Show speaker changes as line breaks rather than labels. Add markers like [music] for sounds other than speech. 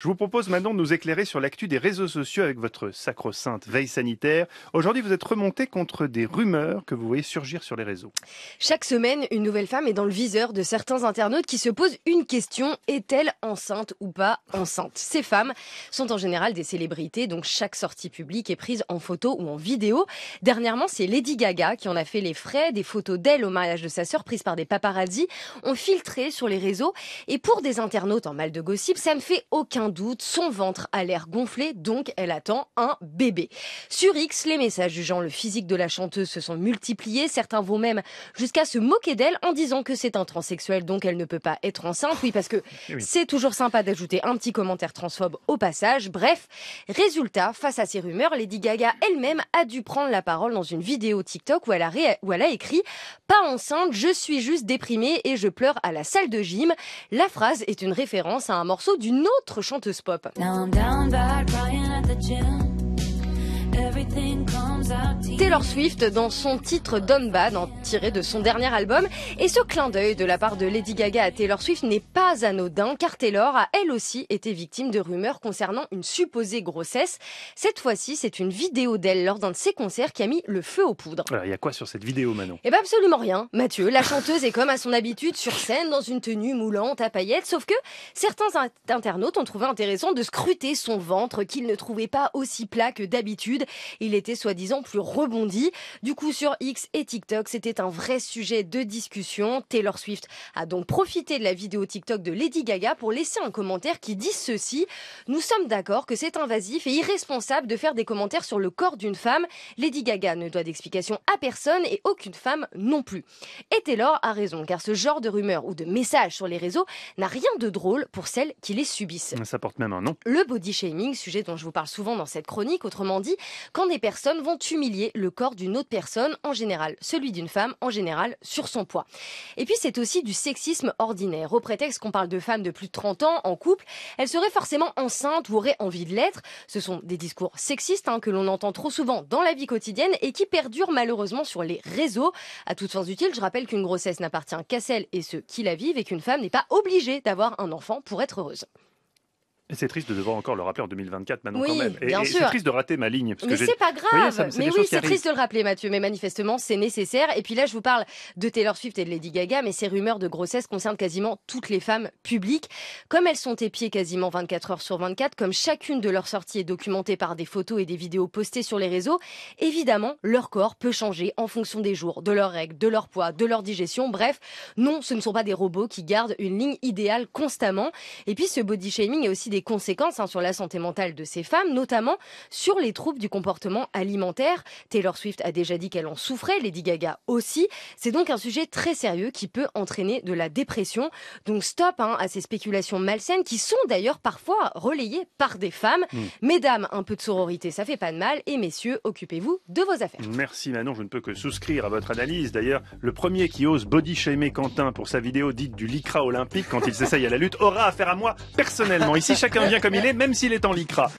Je vous propose maintenant de nous éclairer sur l'actu des réseaux sociaux avec votre sacro-sainte veille sanitaire. Aujourd'hui, vous êtes remonté contre des rumeurs que vous voyez surgir sur les réseaux. Chaque semaine, une nouvelle femme est dans le viseur de certains internautes qui se posent une question est-elle enceinte ou pas enceinte Ces femmes sont en général des célébrités, donc chaque sortie publique est prise en photo ou en vidéo. Dernièrement, c'est Lady Gaga qui en a fait les frais. Des photos d'elle au mariage de sa sœur prises par des paparazzis ont filtré sur les réseaux. Et pour des internautes en mal de gossip, ça ne fait aucun doute, son ventre a l'air gonflé, donc elle attend un bébé. Sur X, les messages jugeant le physique de la chanteuse se sont multipliés, certains vont même jusqu'à se moquer d'elle en disant que c'est un transsexuel, donc elle ne peut pas être enceinte. Oui, parce que [laughs] c'est toujours sympa d'ajouter un petit commentaire transphobe au passage. Bref, résultat, face à ces rumeurs, Lady Gaga elle-même a dû prendre la parole dans une vidéo TikTok où elle a, où elle a écrit Pas enceinte, je suis juste déprimée et je pleure à la salle de gym. La phrase est une référence à un morceau d'une autre chanteuse chanteuse pop. Taylor Swift dans son titre Don't Bad, en tiré de son dernier album. Et ce clin d'œil de la part de Lady Gaga à Taylor Swift n'est pas anodin, car Taylor a elle aussi été victime de rumeurs concernant une supposée grossesse. Cette fois-ci, c'est une vidéo d'elle lors d'un de ses concerts qui a mis le feu aux poudres. Alors, il y a quoi sur cette vidéo, Manon Eh ben absolument rien, Mathieu. La chanteuse est comme à son habitude sur scène dans une tenue moulante à paillettes, sauf que certains internautes ont trouvé intéressant de scruter son ventre qu'ils ne trouvaient pas aussi plat que d'habitude il était soi-disant plus rebondi. Du coup, sur X et TikTok, c'était un vrai sujet de discussion. Taylor Swift a donc profité de la vidéo TikTok de Lady Gaga pour laisser un commentaire qui dit ceci. Nous sommes d'accord que c'est invasif et irresponsable de faire des commentaires sur le corps d'une femme. Lady Gaga ne doit d'explication à personne et aucune femme non plus. Et Taylor a raison, car ce genre de rumeurs ou de messages sur les réseaux n'a rien de drôle pour celles qui les subissent. Ça porte même un nom. Le body shaming, sujet dont je vous parle souvent dans cette chronique, autrement dit, quand des personnes vont humilier le corps d'une autre personne, en général celui d'une femme, en général sur son poids. Et puis c'est aussi du sexisme ordinaire. Au prétexte qu'on parle de femmes de plus de 30 ans en couple, elles seraient forcément enceintes ou auraient envie de l'être. Ce sont des discours sexistes hein, que l'on entend trop souvent dans la vie quotidienne et qui perdurent malheureusement sur les réseaux. À toutes fins utiles, je rappelle qu'une grossesse n'appartient qu'à celle et ceux qui la vivent et qu'une femme n'est pas obligée d'avoir un enfant pour être heureuse. Et c'est triste de devoir encore le rappeler en 2024 maintenant quand même. Et, c'est triste de rater ma ligne. Parce mais que c'est pas grave. mais oui, c'est triste de le rappeler, Mathieu. Mais manifestement, c'est nécessaire. Et puis là, je vous parle de Taylor Swift et de Lady Gaga, mais ces rumeurs de grossesse concernent quasiment toutes les femmes publiques. Comme elles sont épiées quasiment 24 heures sur 24, comme chacune de leurs sorties est documentée par des photos et des vidéos postées sur les réseaux, évidemment, leur corps peut changer en fonction des jours, de leurs règles, de leur poids, de leur digestion. Bref, non, ce ne sont pas des robots qui gardent une ligne idéale constamment. Et puis, ce body shaming est aussi des conséquences hein, sur la santé mentale de ces femmes, notamment sur les troubles du comportement alimentaire. Taylor Swift a déjà dit qu'elle en souffrait, Lady Gaga aussi. C'est donc un sujet très sérieux qui peut entraîner de la dépression. Donc stop hein, à ces spéculations malsaines qui sont d'ailleurs parfois relayées par des femmes. Mm. Mesdames, un peu de sororité, ça fait pas de mal. Et messieurs, occupez-vous de vos affaires. Merci Manon, je ne peux que souscrire à votre analyse. D'ailleurs, le premier qui ose body shamer Quentin pour sa vidéo dite du lycra olympique quand il s'essaye à la lutte aura affaire à moi personnellement. Ici, chaque chacun vient comme il est, même s'il est en lycra.